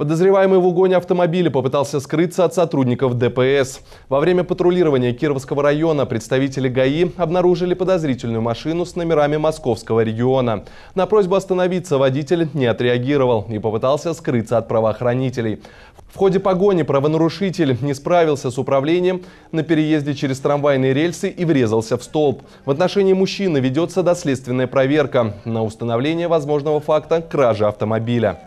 Подозреваемый в угоне автомобиля попытался скрыться от сотрудников ДПС. Во время патрулирования Кировского района представители ГАИ обнаружили подозрительную машину с номерами московского региона. На просьбу остановиться водитель не отреагировал и попытался скрыться от правоохранителей. В ходе погони правонарушитель не справился с управлением на переезде через трамвайные рельсы и врезался в столб. В отношении мужчины ведется доследственная проверка на установление возможного факта кражи автомобиля.